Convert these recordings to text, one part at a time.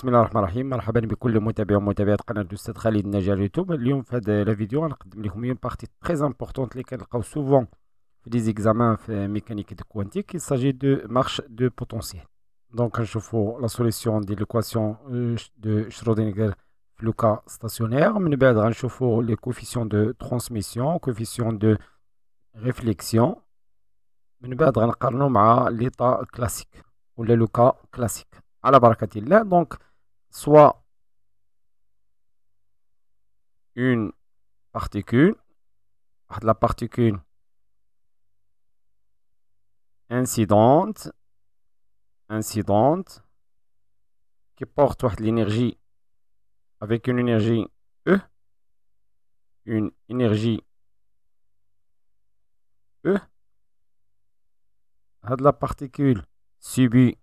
Bismillah ar-Rahman ar-Rahim Bienvenue à tous les abonnés et abonnées du canal du chef Khalid Najar Youtube Aujourd'hui, dans cette vidéo, nous vous présenterons une partie très importante que nous faisons souvent dans les examens en euh, mécanique quantique Il s'agit de la marche de potentiel. Donc, allons commencer la solution de l'équation euh, de Schrödinger dans le cas stationnaire Nous allons commencer par les coefficients de transmission les coefficients de réflexion Nous allons commencer par la comparaison classique ou le cas classique Alors, soit une particule, la particule incidente, incidente, qui porte l'énergie avec une énergie E, une énergie E, la particule subit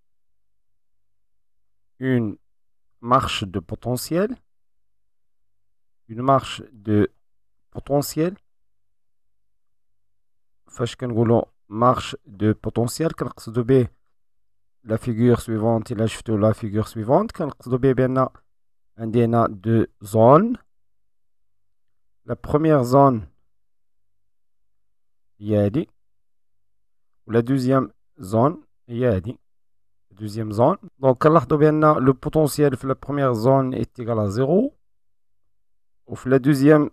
une marche de potentiel, une marche de potentiel, Fashken goulon marche de potentiel de B. la figure suivante il شفتوا la figure suivante bien a un DNA deux zones la première zone Yadi. la deuxième zone Yadi. dit deuxième zone. Donc, le potentiel de la première zone est égal à 0. Ou la deuxième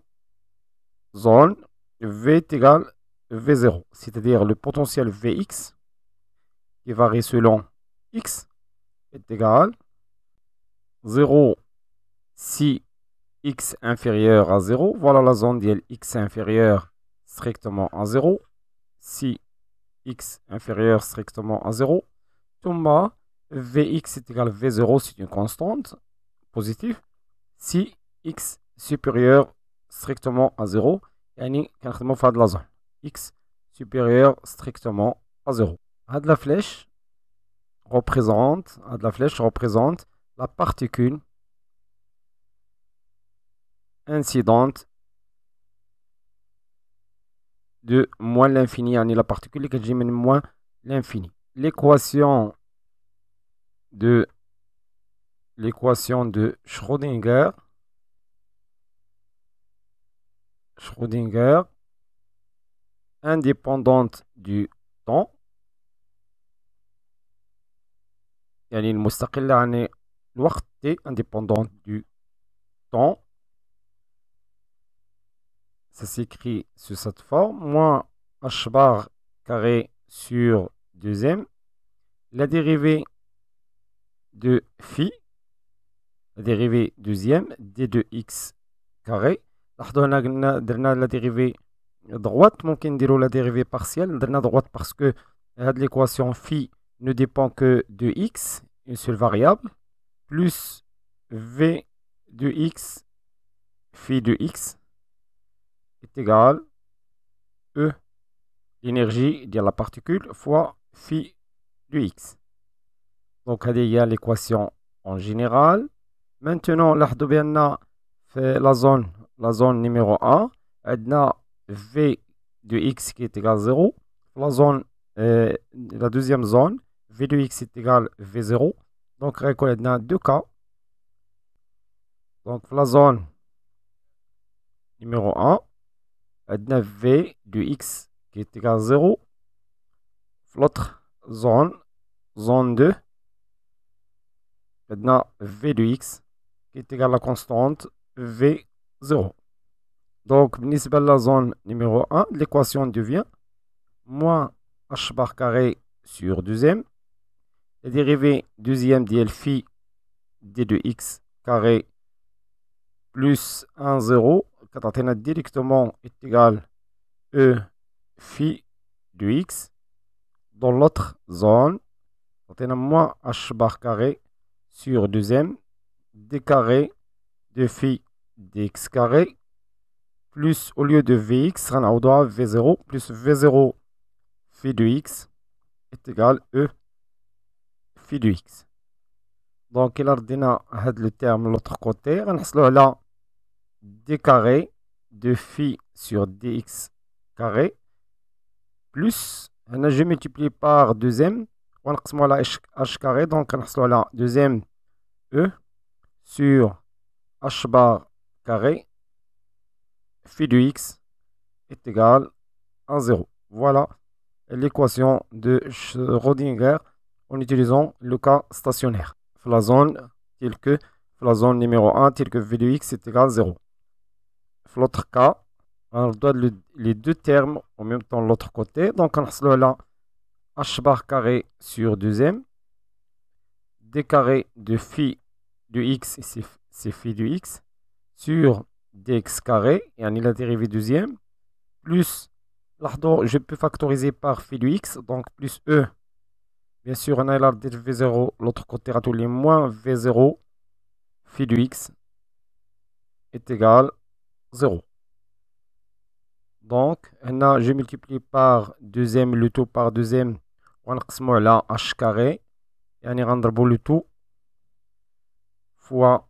zone, V est égal à V0, c'est-à-dire le potentiel Vx, qui varie selon x, est égal à 0 si x inférieur à 0. Voilà la zone de x inférieur strictement à 0. Si x inférieur strictement à 0. Vx est égal à V0, c'est une constante positive. Si x supérieur strictement à 0, يعني كنخدموا de la zone. x supérieur strictement à 0. de la flèche représente, la flèche représente la particule incidente de moins l'infini, ni la particule qui est moins l'infini. L'équation de l'équation de Schrödinger. Schrödinger indépendante du temps. يعني المستقلة عن الوقت indépendante du temps. Ça s'écrit sous cette forme. Moins h bar carré sur deuxième La dérivée de phi, la dérivée deuxième, d de x carré. لاحظوا هنا la dérivée droite ممكن partielle partielle. la dérivée droite parce que euh, l'équation phi ne dépend que de x une seule variable plus v de x phi de x est égal à e l'énergie de la particule fois phi de x donc, il y a l'équation en général. Maintenant, fait la zone, la zone numéro 1, a V de x qui est égal à 0. Euh, la, deuxième zone, V de x est égal à V0. Donc, on a deux cas. Donc, la zone numéro 1, on V de x qui est égal à 0. L'autre zone, zone 2, Maintenant, V de x qui est égal à la constante V0. Donc, la zone numéro 1, l'équation devient moins h bar carré sur deuxième. La dérivée deuxième dl phi d de x carré plus 1, 0, est directement est égal E phi de x. Dans l'autre zone, moins h bar carré sur 2m, d carré de phi dx carré, plus au lieu de vx, on a v0 plus v0 phi de x est égal à e phi de x. Donc, il a le terme de l'autre côté. On a là d carré de phi sur dx carré plus, on a je multiplié par 2m ونقسمو على donc كاري دونك deuxième على دوزيام E سور H carré phi de x est égal à 0. Voilà l'équation de Rodinger en utilisant le cas stationnaire. La zone que la zone numéro 1 telle que v de x est égal à 0. L'autre cas, on doit les deux termes en même temps de l'autre côté. Donc on a là h bar carré sur 2m. d carré de phi de x, c'est phi de x, sur dx carré, et on est la dérivée deuxième, plus, je peux factoriser par phi de x, donc plus e. Bien sûr, on a la dérivée 0, l'autre côté, a tous les moins v0, phi de x est égal 0. Donc, on je multiplie par deuxième, le taux par 2 deuxième, on a là h carré et on rendra boulot fois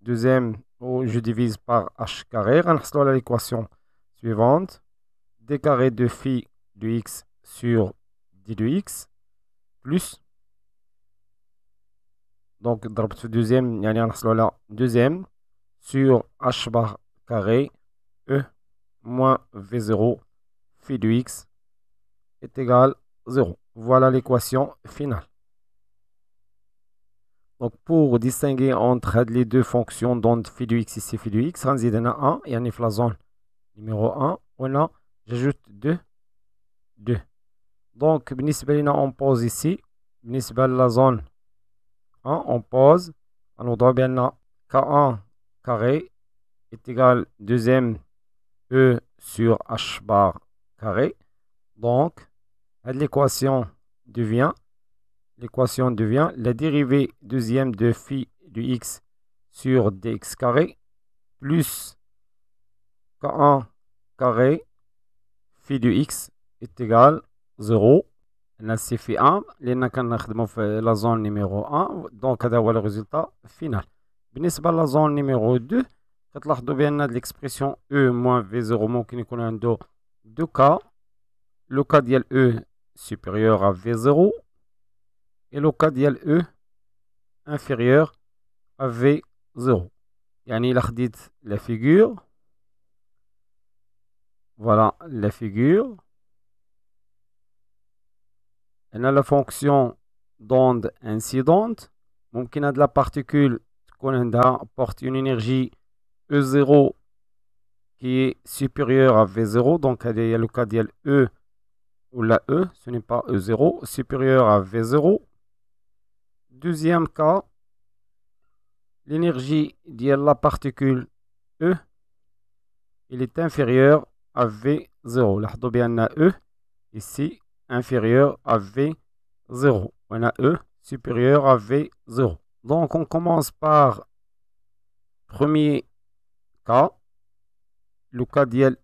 deuxième je divise par h carré. On a l'équation suivante. D carré de phi de x sur d de x plus. Donc d'abord ce deuxième, il y a deuxième sur h bar carré. E moins v0 phi de x est égal. 0. Voilà l'équation finale. Donc pour distinguer entre les deux fonctions donc phi du x ici phi du x, on a 1 et on a la zone numéro 1. On a, j'ajoute 2, 2. Donc, on pose ici. la zone 1, on pose. bien K1 carré est égal deuxième E sur H bar carré. Donc, l'équation devient la dérivée deuxième de phi du x sur dx carré plus k1 carré phi du x est égal 0 C'est phi 1 Nous avons في la zone numéro 1 le résultat final. الريزلتا فينال بالنسبه la zone numéro 2 كتلاحظوا بان l'expression e moins v 0 ممكن يكون عنده دو كا لو كا ديال او supérieur à V0 et le cas E inférieur à V0 Il a خديت لا figure. voilà la figure Elle a la fonction d'onde incidente ممكن هاد de la particule عندها porte une énergie E0 qui est supérieure à V0 donc elle y a le E ou la E, ce n'est pas E0, supérieur à V0. Deuxième cas, l'énergie de la particule E, il est inférieure à V0. bien a E ici inférieur à V0. On a E supérieur à V0. Donc on commence par premier cas, le cas d'E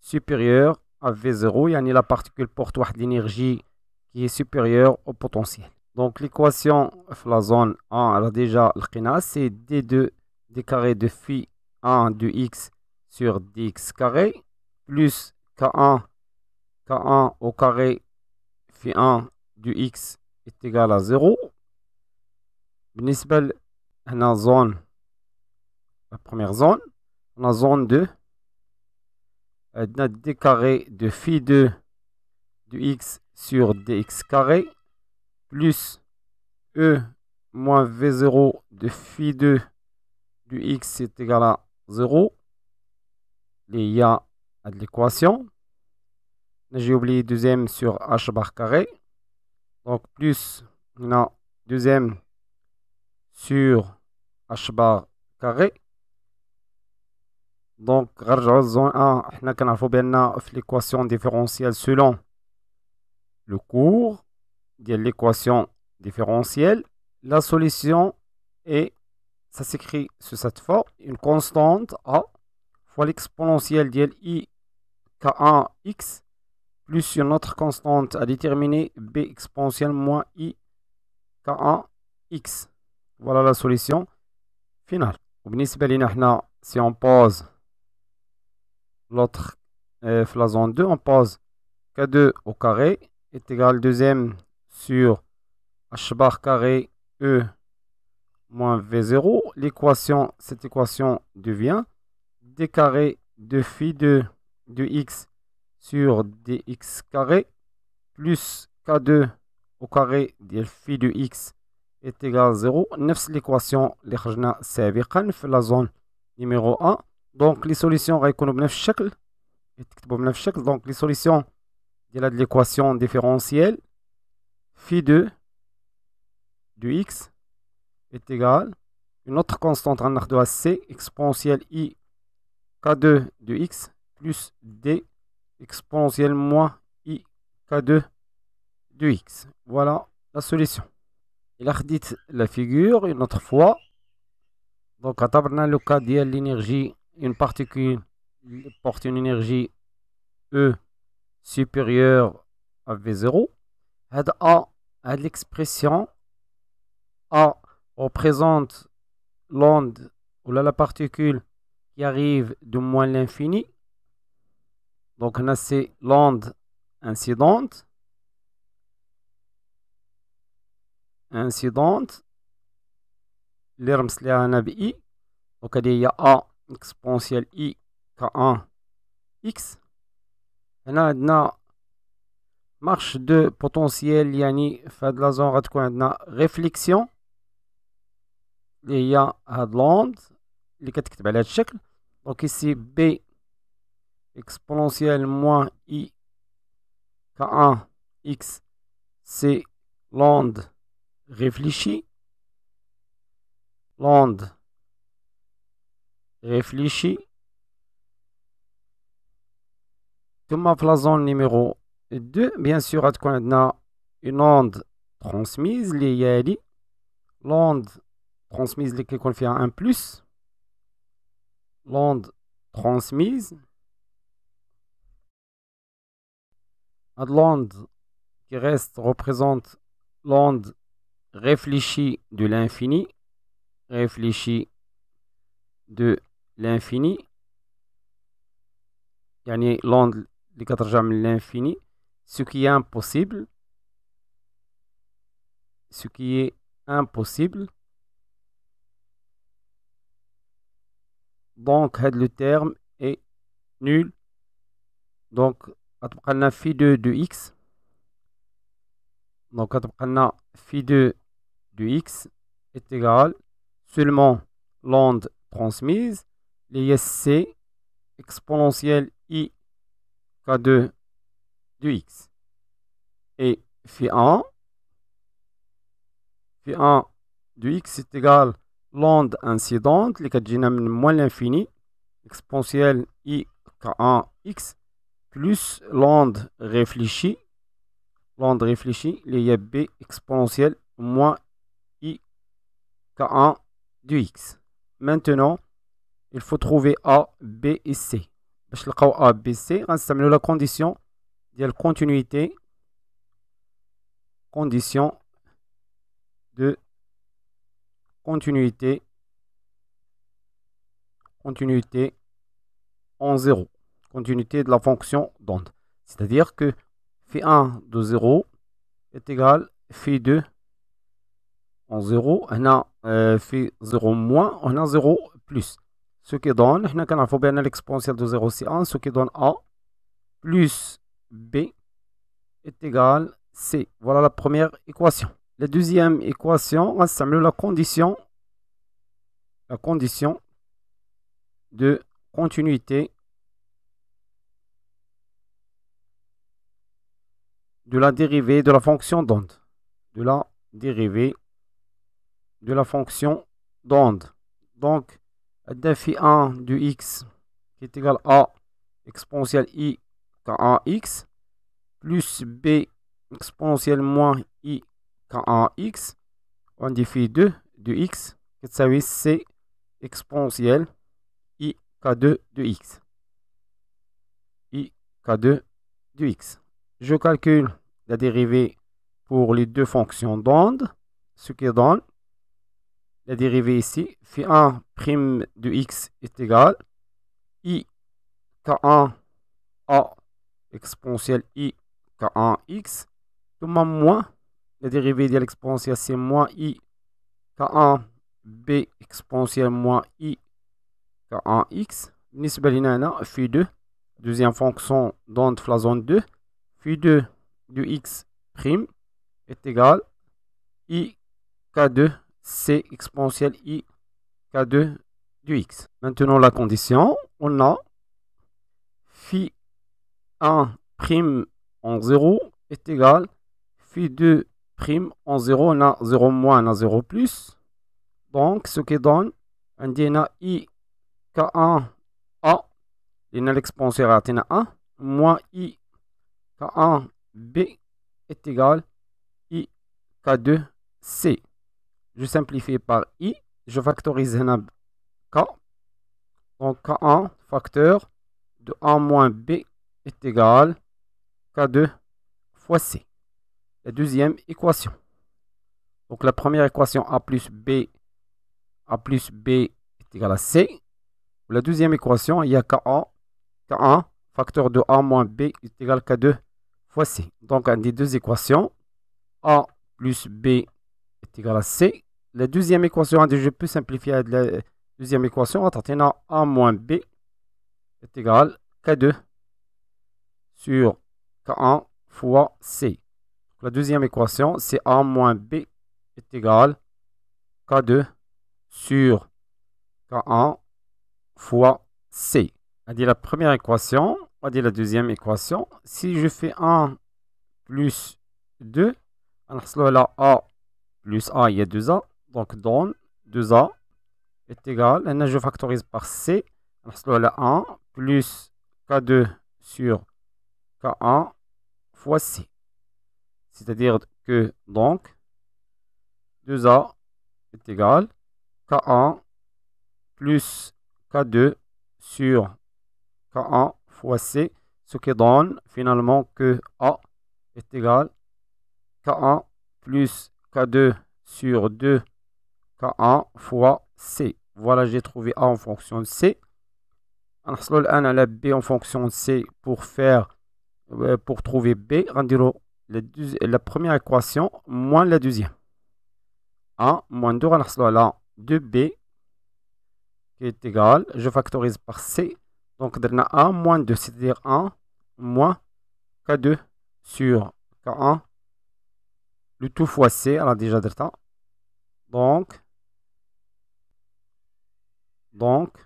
supérieur à V0, a la particule porte d'énergie qui est supérieure au potentiel. Donc l'équation la zone 1, elle a déjà le c'est d2 d carré de phi 1 de x sur dx carré plus k1 k1 au carré phi 1 de x est égal à 0. بالنسبة la zone la première zone, On la zone 2 euh, notre d carré de phi 2 du x sur dx carré plus e moins v0 de phi 2 du x est égal à 0. Il y a de l'équation. J'ai oublié deuxième sur h bar carré. Donc plus, non 2 deuxième sur h bar carré donc, zone 1 nous avons l'équation l'équation selon le cours. لو l'équation différentielle. La solution ça s'écrit sous cette forme une constante a fois l'exponentielle de ik k1x plus une autre constante à déterminer b exponentielle moins i k1x voilà la solution finale ben, si on pose l'autre euh, la zone 2, on pose K2 au carré est égal deuxième sur H bar carré E moins V0. L'équation, cette équation devient D carré de phi 2 de x sur dx carré plus K2 au carré de phi de x est égal à 0. L'équation l'équation la zone numéro 1. Donc, les solutions, غيكونوا بنفس et يتكتبوا بنفس الشكل les phi 2 du x est égal une autre constante en c exponentielle i k2 de x plus d exponentielle moins i k2 de x voilà la solution il a redit la figure une autre fois donc à a le cas de l'énergie une particule porte une énergie E supérieure à V0, A, l'expression A représente l'onde ou la particule qui arrive de moins l'infini. Donc on a c'est l'onde incidente. Incidente. L'hermsléa nabi. Donc il y a A exponentielle I K1 X on a une marche de potentiel qui fait la zone de la zone réflexion il y a cette onde qui est qui est la donc ici B exponentielle moins I K1 X c'est l'onde réfléchie l'onde réfléchie Réfléchis. tout ma zone numéro 2, bien sûr, on a une onde transmise, l'onde transmise qui à un plus, l'onde transmise, l'onde qui reste représente l'onde réfléchie de l'infini, réfléchie de L'infini. Il y a l'onde l'infini. Ce qui est impossible. Ce qui est impossible. Donc, le terme est nul. Donc, il a phi 2 de x. Donc, il phi 2 de x est égal seulement l'onde transmise les c exponentielle i k2 du x. Et phi 1, phi 1 du x est égal l'onde incidente, les cadjinam moins l'infini, exponentielle i k1x, plus l'onde réfléchie, l'onde réfléchie, les b exponentielle moins i k1 du x. Maintenant, il faut trouver A, B et C. le crois A, B, C la la condition la continuité, condition de continuité continuité en 0 continuité de la fonction d'onde c'est-à-dire que phi 1 de 0 est égal phi 2 en 0 on a phi 0 moins on a 0 plus ce qui donne on كنعرفوا بان l'exponentielle de 0 c'est 1 ce qui donne a plus b est égal c voilà la première équation la deuxième équation on la condition la condition de continuité de la dérivée de la fonction d'onde. De la dérivée de la fonction d'onde. Donc, défi 1 du x qui est égal à exponentielle i k1x plus b exponentielle moins i k1x. On défi 2 du x qui est c exponentielle i k2 de x. i k2 de x. Je calcule la dérivée pour les deux fonctions d'onde, ce qui donne la dérivée ici, phi 1 prime de x est égal i k1 a exponentielle i k1 x, tout moins la dérivée de l'exponentielle c'est moins i k1 b exponentielle moins i k1 x. pas, phi f 2 deuxième fonction dans la zone 2 phi 2 de x prime est égal i k2 c exponentielle i k2 du x. Maintenant, la condition, on a phi 1 prime en 0 est égal phi 2 prime en 0. On a 0 moins, on a 0 plus. Donc, ce qui donne, on DNA a i k1 a, on a l'exponentielle à 1, moins i k1 b est égal i k2 c. Je simplifie par i. Je factorise un k. Donc k1 facteur de a moins b est égal à k2 fois c. La deuxième équation. Donc la première équation a plus b, a plus b est égal à c. La deuxième équation, il y a k1, k1 facteur de a moins b est égal à k2 fois c. Donc, a des deux équations, a plus b est égal à c, la deuxième équation, je peux simplifier la deuxième équation. On a A moins B est égal à K2 sur K1 fois C. la deuxième équation, c'est A moins B est égal à K2 sur K1 fois C. On dit la première équation, on dit la deuxième équation. Si je fais 1 plus 2, on a là A plus A, il y a 2A. Donc, donne 2A est égal à je factorise par C on 1 plus K2 sur K1 fois C c'est-à-dire que donc 2A est égal K1 plus K2 sur K1 fois C, ce qui donne finalement que A est égal K1 plus K2 sur 2 K1 fois C. Voilà, j'ai trouvé A en fonction de C. On a la B en fonction de C pour faire euh, pour trouver B. On la première équation moins la deuxième. A moins 2, on a la 2B qui est égal, je factorise par C. Donc, on a 1 moins 2, c'est-à-dire 1 moins K2 sur K1. Le tout fois C, on a déjà dit Donc, donc,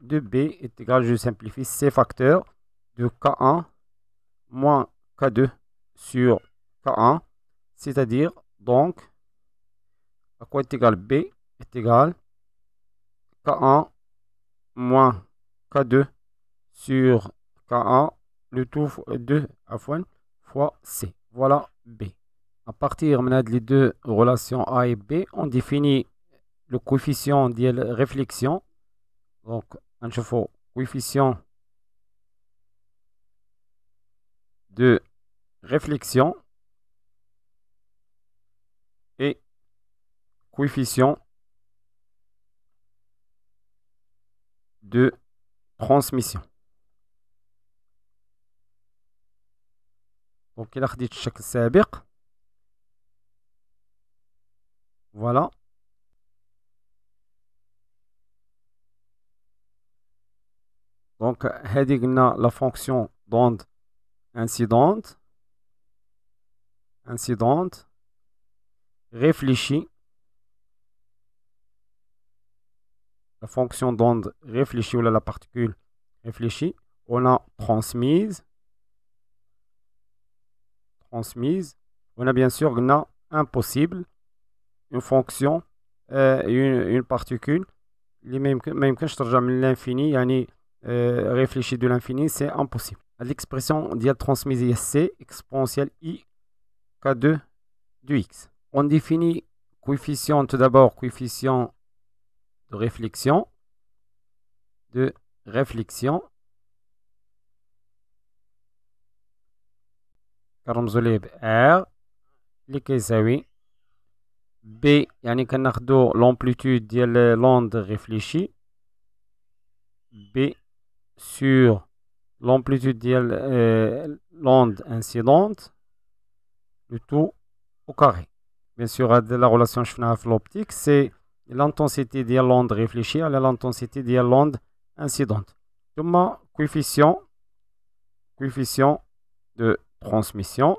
de b est égal, je simplifie, c facteur de K1 moins K2 sur K1, c'est-à-dire, donc, à quoi est égal B est égal K1 moins K2 sur K1, le tout 2 à fois C. Voilà B. À partir de les deux relations A et B, on définit le coefficient de réflexion. Donc, un chauffeur coefficient de réflexion et coefficient de transmission. Donc, il a dit chaque Voilà. Voilà. Donc, la fonction d'onde incidente, incidente, réfléchie, la fonction d'onde réfléchie ou la particule réfléchie, on a transmise, transmise, on a bien sûr impossible, une fonction, euh, une, particule, les mêmes que je l'infini, yani euh, réfléchi de l'infini, c'est impossible. L'expression dial transmise C exponentielle i k2 du x. On définit coefficient tout d'abord coefficient de réflexion de réflexion car on R B l'amplitude y يعني l'amplitude l'amplitude ديال l'onde réfléchie B sur l'amplitude de l'onde incidente le tout au carré bien sûr euh, la relation شفناها l'optique c'est l'intensité de l'onde réfléchie à l'intensité de l'onde incidente coefficient coefficient de transmission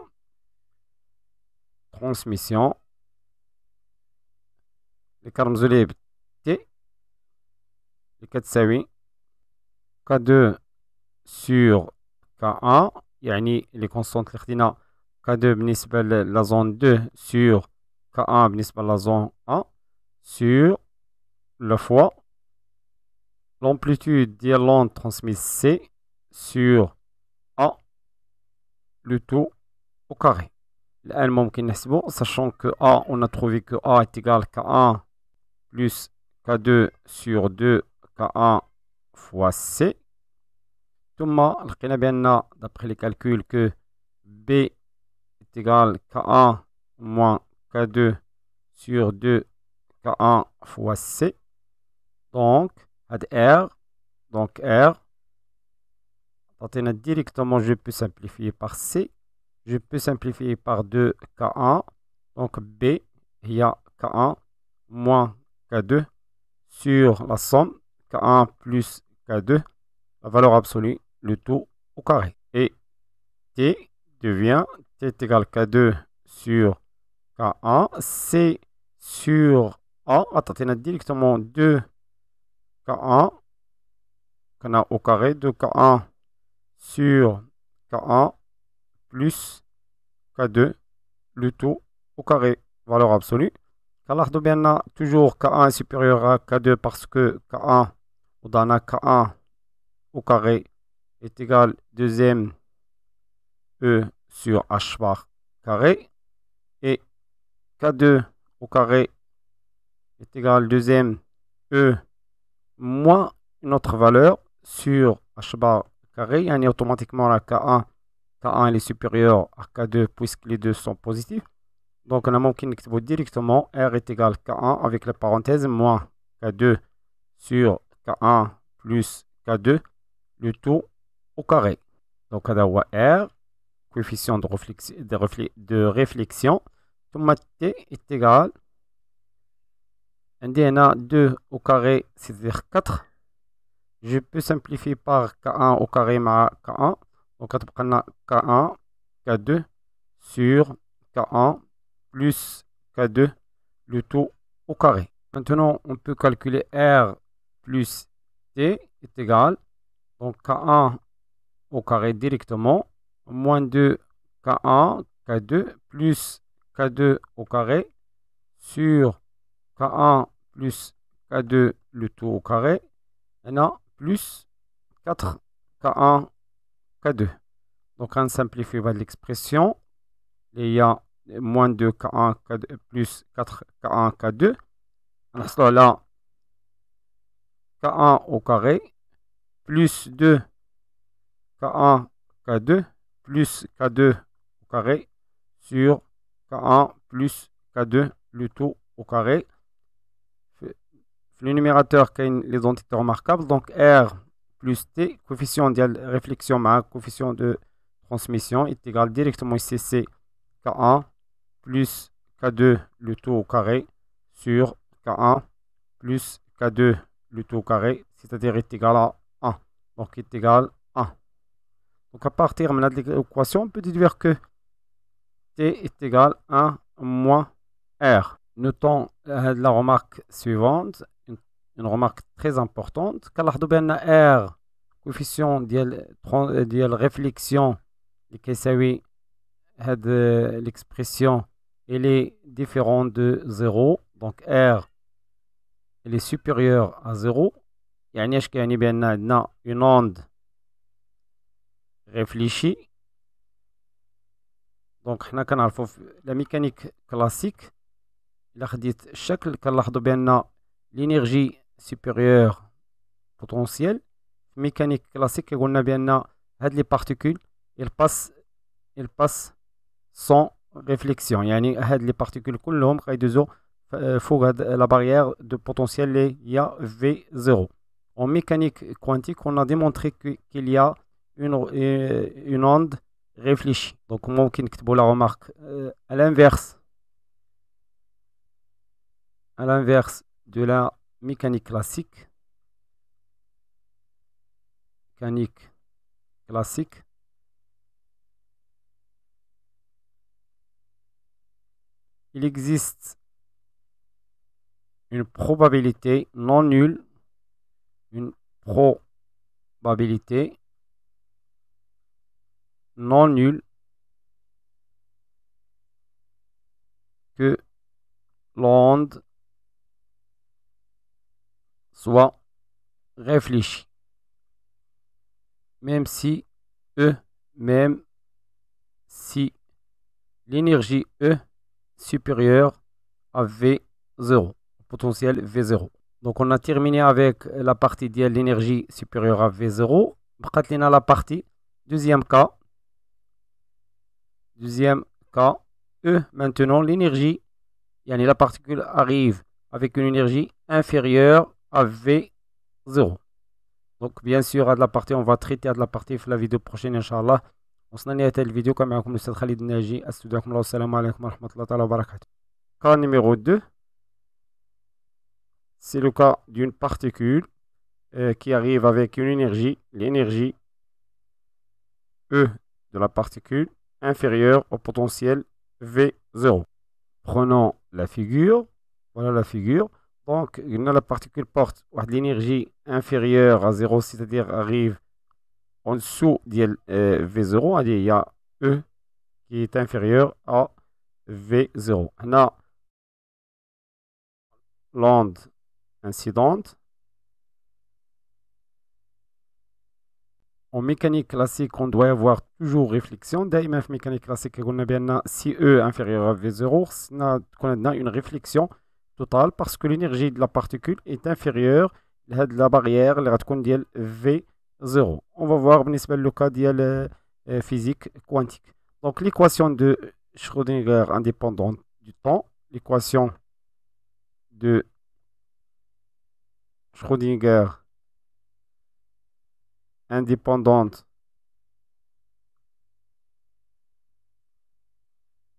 transmission Le de de liberté. T K2 sur K1 يعني لي constantes, اللي K2 بالنسبة la zone 2 sur K1 بالنسبة la zone 1 sur la fois l'amplitude de l'onde transmise C sur A le tout au carré. qui ممكن نحسبو sachant que A on a trouvé que A est égal K1 plus K2 sur 2 K1 fois C D'après لقينا d'après les calculs que b est égal K1 moins K2 sur 2 K1 fois C donc R donc R تعطينا directement je peux simplifier par C je peux simplifier par 2 K1 donc B a K1 moins K2 sur la somme K1 plus K2 la valeur absolue le tout au carré. Et T devient T est égal K2 sur K1. C sur A. Attends, on a directement 2 K1 qu'on a au carré. 2 K1 sur K1 plus K2 le tout au carré. Valeur absolue. on bien toujours K1 supérieur à K2 parce que K1 on a K1 au carré est égal 2m E sur H bar carré. Et K2 au carré est égal 2m E moins une autre valeur sur H bar carré. Et automatiquement, la K1, K1 est supérieur à K2 puisque les deux sont positifs. Donc, on a manqué directement R est égal K1 avec la parenthèse moins K2 sur K1 plus K2. Le tout au carré. Donc, هذا R, coefficient de, réflexion, de, de réflexion. T est égal à dna 2 au carré, c'est-à-dire 4. Je peux simplifier par K1 au carré ma K1. Donc, on a K1, K2 sur K1 plus K2, le tout au carré. Maintenant, on peut calculer R plus T est égal. Donc, K1 carré directement, moins 2 K1, K2, plus K2 au carré, sur K1 plus K2, le tout au carré, et plus 4 K1, K2. Donc, on simplifie l'expression. Il y a moins 2 K1, plus 4 K1, K2. On a là K1 au carré, plus 2 K1, K2 plus K2 au carré sur K1 plus K2, le tout au carré. Le numérateur qui les identité remarquable. donc R plus T, coefficient de réflexion coefficient de transmission est égal directement ici c'est K1 plus K2 le tout au carré sur K1 plus K2 le tout au carré, c'est-à-dire est égal à 1. Donc est égal donc à partir de l'équation, on peut déduire que t est égal à 1 moins r. Notons euh, la remarque suivante, une remarque très importante. on a r coefficient de euh, réflexion euh, de l'expression elle est différente de 0 donc r elle est supérieure à 0 Il y a une onde réfléchi. Donc, la mécanique classique. Il a chaque que l'on a ben, L'énergie supérieure potentielle. la Mécanique classique, on a que ben, les particules, passent, sans réflexion. C'est-à-dire que les particules sont l'ombre et de là, la barrière de potentiel. Il y V0. En mécanique quantique, on a démontré qu'il y a une, euh, une onde réfléchie. Donc, peut écrire la remarque euh, à l'inverse. À l'inverse de la mécanique classique. Mécanique classique. Il existe une probabilité non nulle, une probabilité non nul que l'onde soit réfléchie, même si E, même si l'énergie E supérieure à V0, potentiel V0. Donc on a terminé avec la partie de l'énergie supérieure à V0. On la partie deuxième cas. Deuxième cas, E, maintenant l'énergie, yani la particule arrive avec une énergie inférieure à V0. Donc bien sûr, à de la partie, on va traiter à de la partie dans la vidéo prochaine, Inch'Allah. on se الفيديو كان Comme vidéo, comme on Khalid Naji. Assalamu alaikum wa rahmatullahi wa Cas numéro 2 c'est le cas d'une particule euh, qui arrive avec une énergie, l'énergie E de la particule inférieur au potentiel V0. Prenons la figure. Voilà la figure. Donc, la particule porte l'énergie inférieure à 0, c'est-à-dire arrive en dessous de euh, V0. Il y a E qui est inférieur à V0. On a l'onde incidente en mécanique classique, on doit avoir toujours réflexion. D'AMF mécanique classique a bien si E inférieur à V0 On a une réflexion totale parce que l'énergie de la particule est inférieure à la barrière la qu'on V0. On va voir cas de la euh, physique quantique. Donc l'équation de Schrödinger indépendante du temps, l'équation de Schrödinger indépendante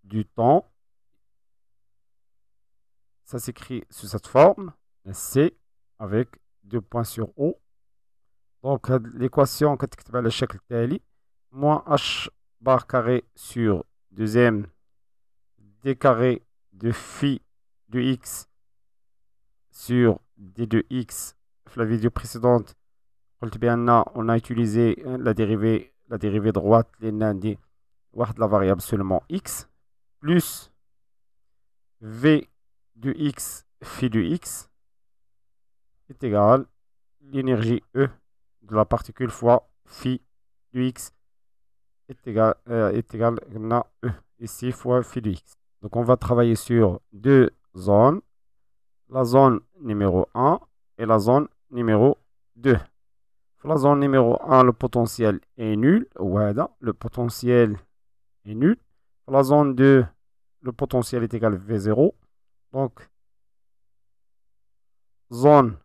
du temps. Ça s'écrit sous cette forme, C avec deux points sur O. Donc l'équation que tu le chèque tali, moins H bar carré sur deuxième D carré de phi de X sur D de X, la vidéo précédente, on a utilisé hein, la dérivée, la dérivée droite, les la variable seulement x, plus v du x, phi du x, est égal l'énergie E de la particule fois phi du x est égal, euh, est à E, ici fois phi du x. Donc on va travailler sur deux zones, la zone numéro 1 et la zone numéro 2 la zone numéro 1, le potentiel est nul. le potentiel est nul. la zone 2, le potentiel est égal à V0. Donc, zone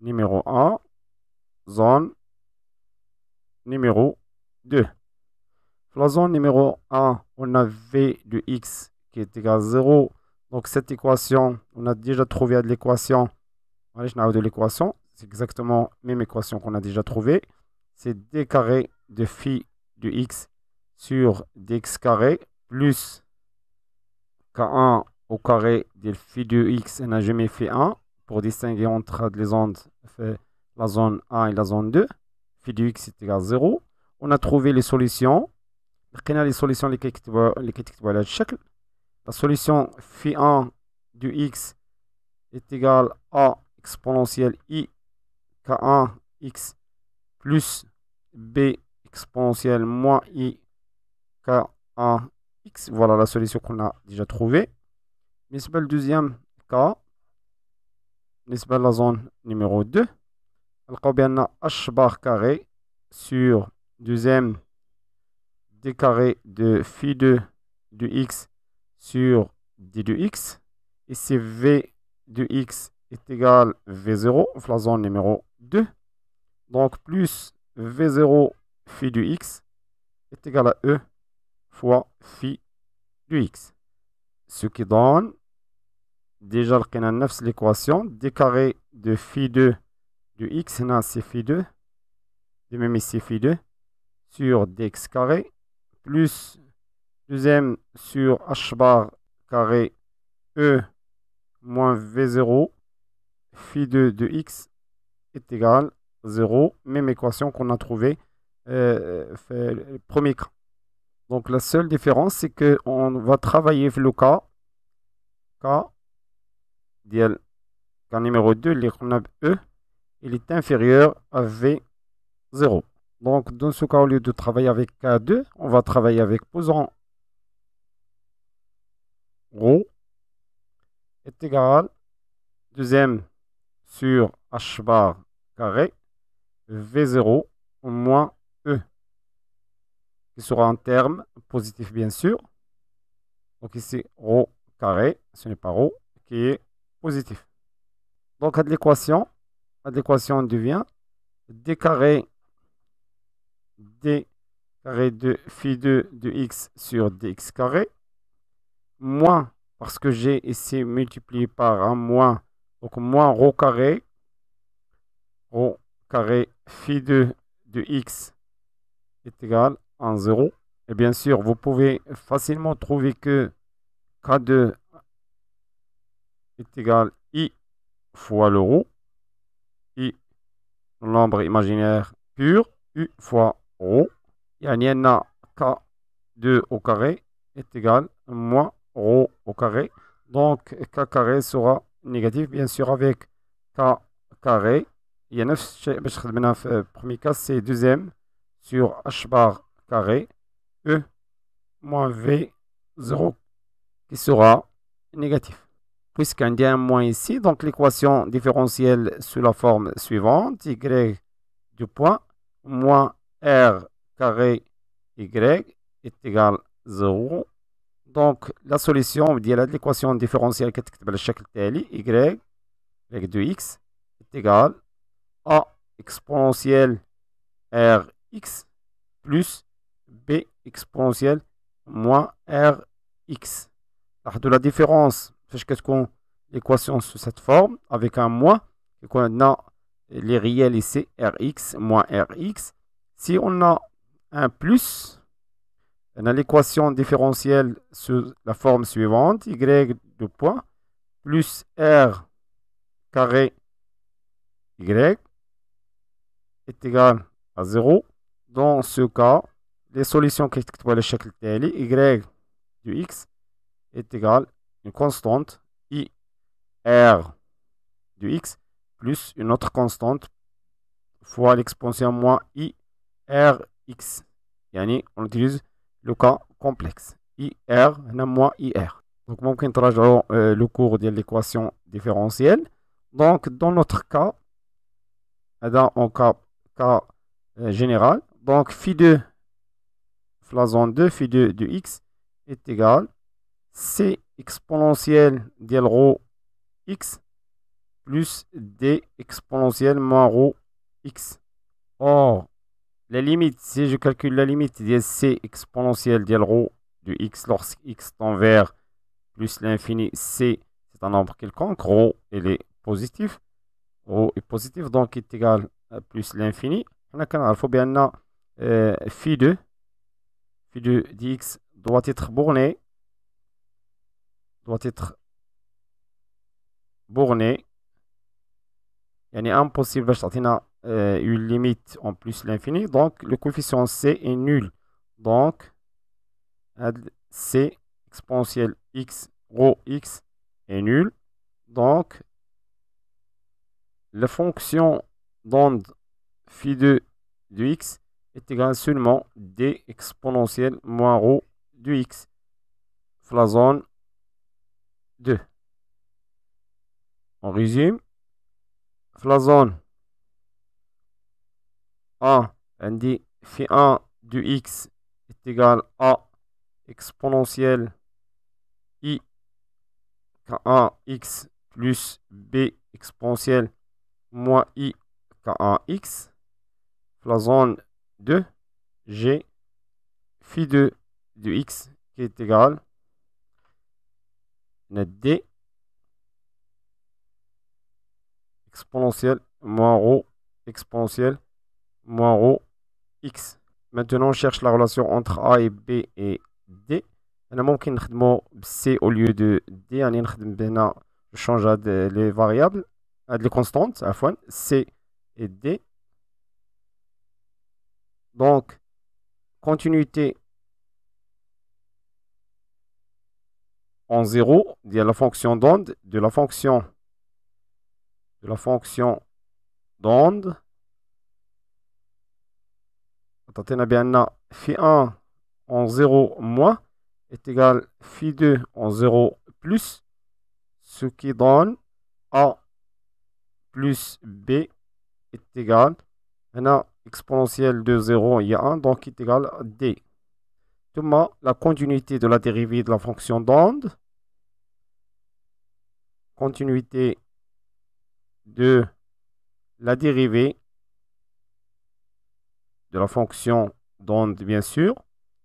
numéro 1, zone numéro 2. la zone numéro 1, on a V de X qui est égal à 0. Donc, cette équation, on a déjà trouvé l'équation. Allez, je de l'équation c'est exactement la même équation qu'on a déjà trouvée. C'est d carré de phi de x sur dx carré plus k1 au carré de phi de x, on a jamais fait 1 pour distinguer entre les ondes, la zone 1 et la zone 2. Phi de x est égal à 0. On a trouvé les solutions. a les solutions les La solution phi 1 de x est égale à exponentielle i K1x plus b exponentielle moins i K1x. Voilà la solution qu'on a déjà trouvée. Mais c'est pas le deuxième cas. nest pas la zone numéro 2. Alors, h bar carré sur deuxième d carré de phi 2 de x sur d de x. Et c'est v de x est égal à v0, la zone numéro 2. Donc plus V0 phi du x est égal à E fois phi du x. Ce qui donne déjà l'équation d carré de phi 2 du x, c'est phi 2, de même ici phi 2, sur dx carré, plus deuxième sur h bar carré e moins v0 phi 2 de x est égal à 0, même équation qu'on a trouvé euh, le premier cas. Donc la seule différence, c'est que on va travailler le cas, cas, DL, cas numéro 2, l'Irnab E, il est inférieur à V0. Donc dans ce cas, au lieu de travailler avec K2, on va travailler avec posant rho est égal deuxième sur h bar carré V0 moins E, qui sera un terme positif bien sûr. Donc ici, ρ carré, ce n'est pas ρ, qui est positif. Donc à l'équation, à l'équation devient d carré d carré de phi 2 de x sur dx carré moins, parce que j'ai ici multiplié par un moins, donc moins ρ carré au carré phi 2 de x est égal à 0. Et bien sûr, vous pouvez facilement trouver que K2 est égal à i fois le l'euro, i nombre imaginaire pur, u fois rho. en a, K2 au carré est égal à moins rho au carré. Donc K carré sera négatif, bien sûr, avec K carré il y a باش le euh, premier sur h le deuxième sur h bar carré e moins qui sera négatif. Puisqu'il y a un moins ici, donc l'équation différentielle sous la forme suivante, y du point moins r carré y est égal à 0. Donc la solution de l'équation différentielle qui est le y avec 2x est égale a exponentielle rx plus b exponentielle moins rx. De la différence, qu'est-ce qu'on l'équation sous cette forme avec un moins et qu'on a les réels ici rx moins rx. Si on a un plus, on a l'équation différentielle sous la forme suivante y de point plus r carré y est égal à 0. Dans ce cas, les solutions qui sont le y du x est égal à une constante i r du x plus une autre constante fois l'expansion moins i r x. on utilise le cas complexe. i r moins i r. Donc ممكن euh, le cours de l'équation différentielle. Donc dans notre cas, dans un cas cas euh, général. Donc, phi 2, zone 2, phi 2 de x est égal C exponentielle de rho x plus D exponentielle moins rho x. Or, la limite, si je calcule la limite de C exponentielle de rho de x lorsque x tend vers plus l'infini, C c'est un nombre quelconque, rho il est positif, rho est positif donc est égal plus l'infini. il faut bien que de في 2 de doit être borné doit être borné يعني impossible باش euh, une limite en plus l'infini donc le coefficient c est nul donc c exponentiel x rho x est nul donc la fonction d'onde phi 2 de x est égal seulement d exponentielle moins rho de x Flazone 2. On résume. flazone la zone 1, dit phi 1 de x est égal à exponentielle i k1x plus b exponentielle moins i X. la zone 2, G, phi 2 de X qui est égal à D exponentielle moins rho exponentielle moins rho X. Maintenant, on cherche la relation entre A et B et D. on ممكن au lieu de ليو دو دي يعني نخدم بهنا نشونج les les variables, هاد les constantes عفوا C et D. Donc, continuité en 0 de la fonction d'onde de la fonction de la fonction d'onde. phi 1 en 0 moins est égal phi 2 en 0 plus, ce qui donne A plus B est égal à exponentielle de 0, il y a 1, donc est égal à d. Demain, la continuité de la dérivée de la fonction d'onde, continuité de la dérivée de la fonction d'onde, bien sûr.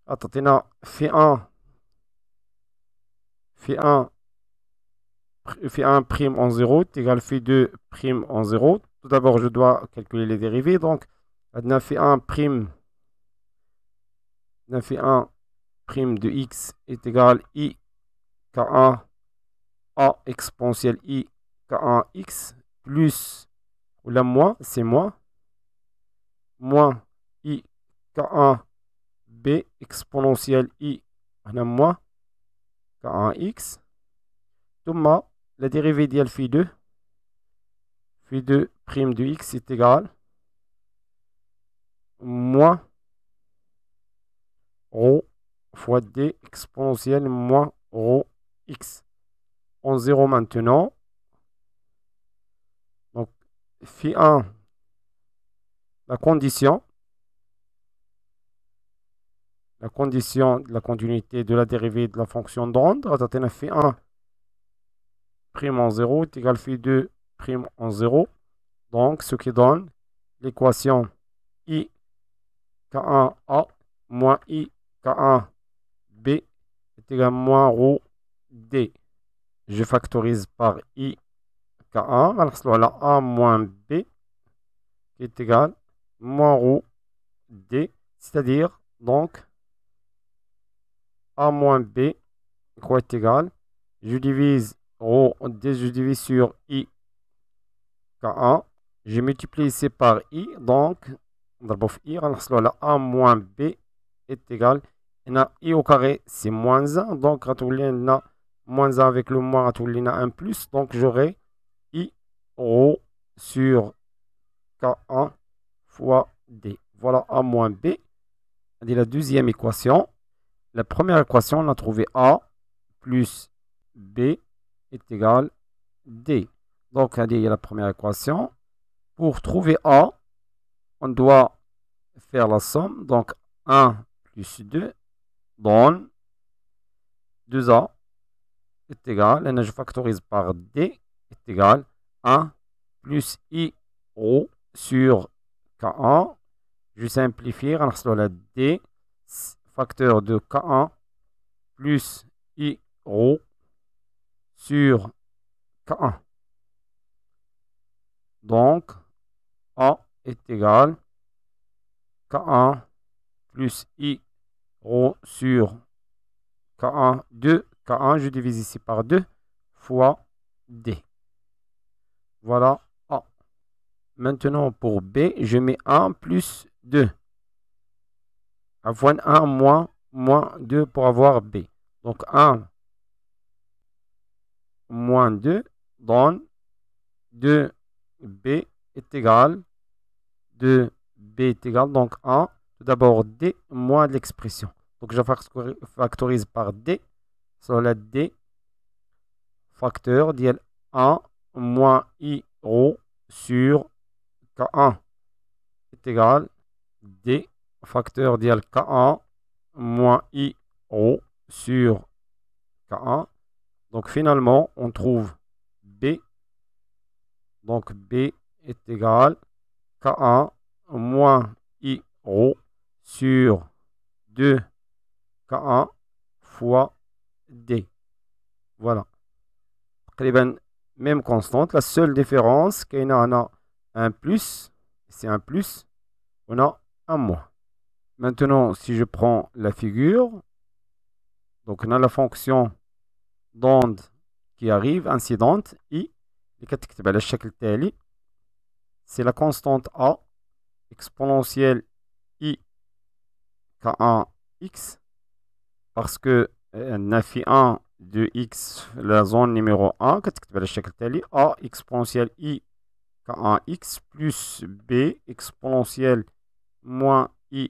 Attendez, phi 1, fait 1, fait 1 prime en 0 est égal à phi 2 prime en 0 tout d'abord, je dois calculer les dérivées. Donc, 9 et 1 prime, 9 1 prime de x est égal à i k1 a exponentielle i k1 x plus, ou la moins, c'est moins, moins i k1 b exponentielle i, on a moins k1 x, tout la dérivée d'alpha 2 phi 2 prime de x est égal moins rho fois d exponentielle moins rho x. En 0 maintenant. Donc, phi 1, la condition, la condition de la continuité de la dérivée de la fonction d'onde, phi 1 prime en 0 est égal phi 2 prime en 0. Donc, ce qui donne l'équation i k1a moins i k1b est égal à moins rho d. Je factorise par i k1, alors a moins b est égal à moins rho d, c'est-à-dire donc a moins b est égal, je divise rho d, je divise sur i K1. J'ai multiplié C par i, donc i, on a A moins B est égal à i au carré, c'est moins 1, donc on a moins 1 avec le moins, on a 1 plus, donc j'aurai i au sur K1 fois D. Voilà A moins B, c'est la deuxième équation. La première équation, on a trouvé A plus B est égal D. Donc, il y a la première équation. Pour trouver A, on doit faire la somme. Donc, 1 plus 2 donne 2A est égal, et je factorise par D est égal 1 plus I rho sur K1. Je simplifie, on a la D facteur de K1 plus I rho sur K1. Donc, A est égal K1 plus I rho sur K1, 2. K1, je divise ici par 2 fois D. Voilà A. Maintenant, pour B, je mets 1 plus 2. fois 1 moins 2 pour avoir B. Donc 1 moins 2 donne 2 B est égal de B est égal donc à tout d'abord D moins l'expression. Donc je factorise par D. être D facteur d'IL a moins I rho sur K1 est égal D facteur d'IL K1 moins I rho sur K1. Donc finalement, on trouve donc B est égal à K1 moins I rho sur 2 K1 fois D. Voilà. Même constante. La seule différence, qu'on a un plus. C'est un plus. On a un moins. Maintenant, si je prends la figure, donc on a la fonction d'onde qui arrive, incidente, I c'est la constante A exponentielle I K 1 X parce que euh, nafi 1 de X la zone numéro 1 a exponentielle I K 1X plus B exponentielle moins I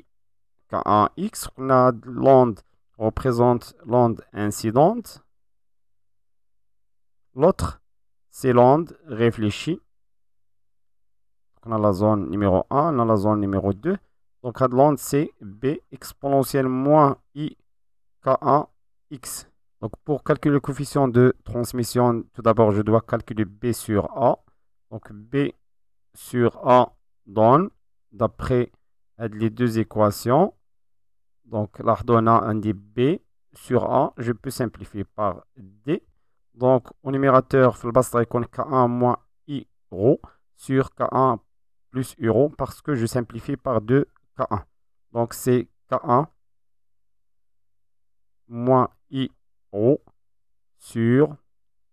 K A X lande représente l'onde incidente. L'autre c'est l'onde réfléchie. On a la zone numéro 1, on a la zone numéro 2. Donc, l'onde, c'est B exponentielle moins I K1X. Donc, pour calculer le coefficient de transmission, tout d'abord, je dois calculer B sur A. Donc, B sur A donne, d'après les deux équations, donc a indique B sur A, je peux simplifier par D. Donc, au numérateur, il le être K1 moins I rho sur K1 plus I rho parce que je simplifie par 2 K1. Donc, c'est K1 moins I rho sur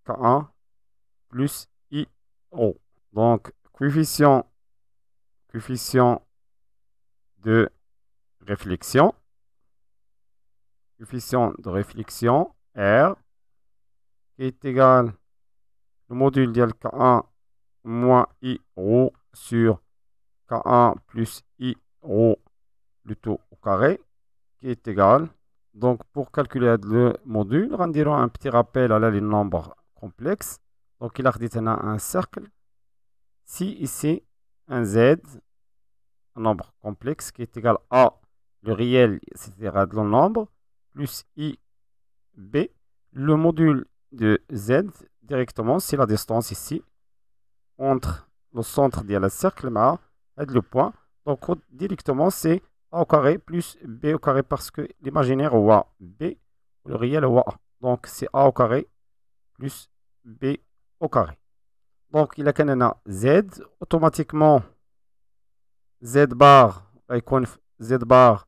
K1 plus I rho. Donc, coefficient, coefficient de réflexion, coefficient de réflexion R qui est égal le module de K1 moins I rho sur K1 plus I rho plutôt au carré qui est égal. Donc pour calculer le module, rendirons un petit rappel à ligne nombre complexe. Donc il a un cercle. Si ici un Z, un nombre complexe qui est égal à le réel, c'est-à-dire le nombre, plus I B, Le module de Z directement, c'est la distance ici, entre le centre de la cercle MA et le point. Donc directement, c'est A au carré plus B au carré parce que l'imaginaire ou B, le réel wa A. Donc c'est A au carré plus B au carré. Donc il y a Z, automatiquement Z bar, Z bar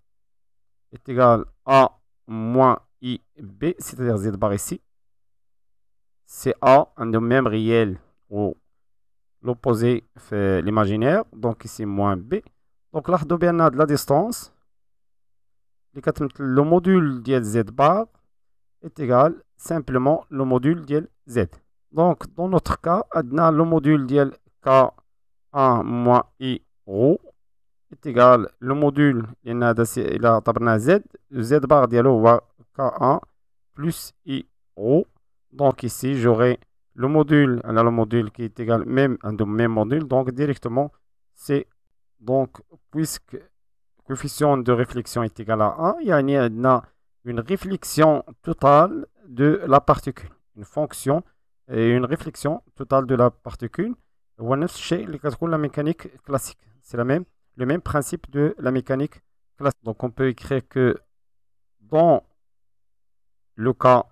est égal à moins B c'est-à-dire Z bar ici, c'est A un même réel ou l'opposé fait l'imaginaire donc ici moins B donc là on a de la distance le module de Z bar est égal simplement le module de Z donc dans notre cas on a le module de K1 moins I rho est égal le module de Z Z bar de K1 plus I rho donc ici, j'aurai le module, on a le module qui est égal même un de même module. Donc directement, c'est donc puisque coefficient de réflexion est égal à 1, il y a une réflexion totale de la particule, une fonction et une réflexion totale de la particule. chez la mécanique classique. C'est même, le même principe de la mécanique classique. Donc on peut écrire que dans le cas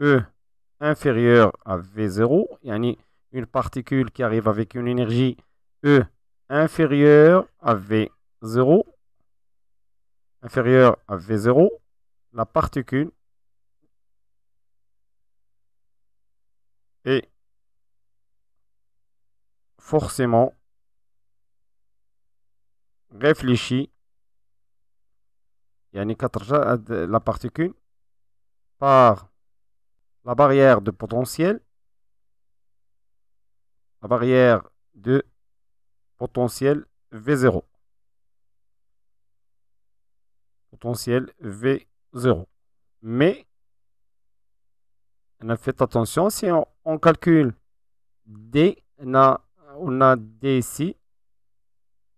E inférieur à V0, a une particule qui arrive avec une énergie E inférieur à V0, inférieur à V0, la particule est forcément réfléchie, il y yani euh, la particule, par la barrière de potentiel, la barrière de potentiel V0. Potentiel V0. Mais, on a fait attention, si on, calcule D, on a, on a D ici,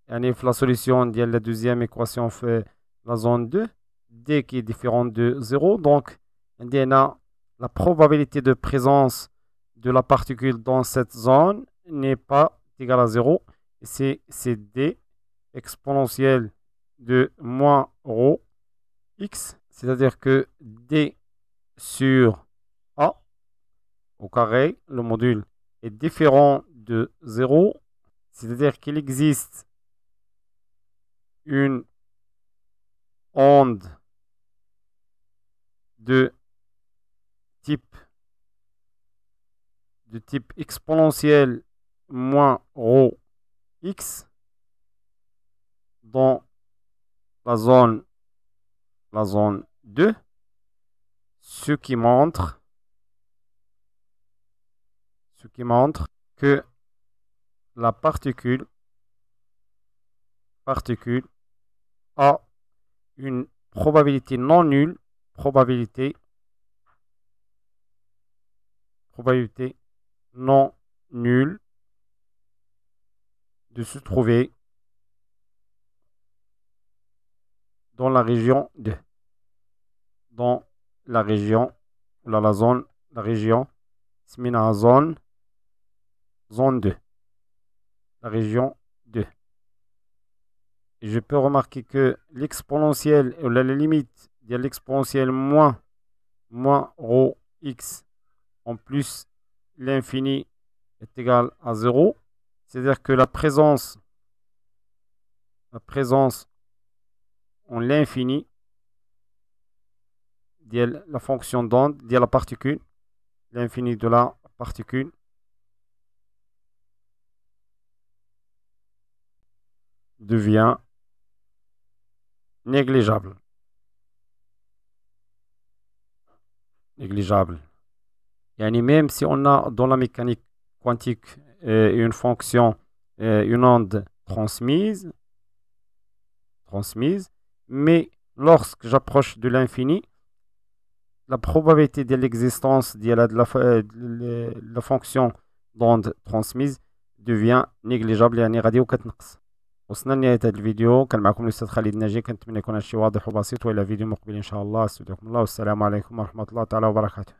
la solution de la deuxième équation fait la zone 2, D qui est différente de 0, donc on a la probabilité de présence de la particule dans cette zone n'est pas égale à 0. C'est D exponentielle de moins rho x, c'est-à-dire que D sur A au carré, le module est différent de 0, c'est-à-dire qu'il existe une onde de de type exponentiel moins rho x dans la zone, la zone 2, ce qui montre, ce qui montre que la particule, particule a une probabilité non nulle, probabilité probabilité non nulle de se trouver dans la région 2. dans la région la, zone la région Smina zone zone 2 la région 2 je peux remarquer que l'exponentielle ou la limite de l'exponentielle moins moins rho x en plus l'infini est égal à 0. C'est-à-dire que la présence, la présence en l'infini, la fonction d'onde, la particule, l'infini de la particule, devient négligeable. Négligeable. Yani même si on a dans la mécanique quantique euh, une fonction, euh, une onde transmise, transmise, mais lorsque j'approche de l'infini, la probabilité de l'existence de, la, de de euh, la fonction d'onde transmise devient négligeable يعني غادي وكتنقص وصلنا لنهاية هذا الفيديو كان معكم الأستاذ خالد ناجي كنتمنى يكون هادشي واضح وبسيط وإلى فيديو مقبل إن شاء الله استودعكم الله والسلام عليكم ورحمة الله تعالى وبركاته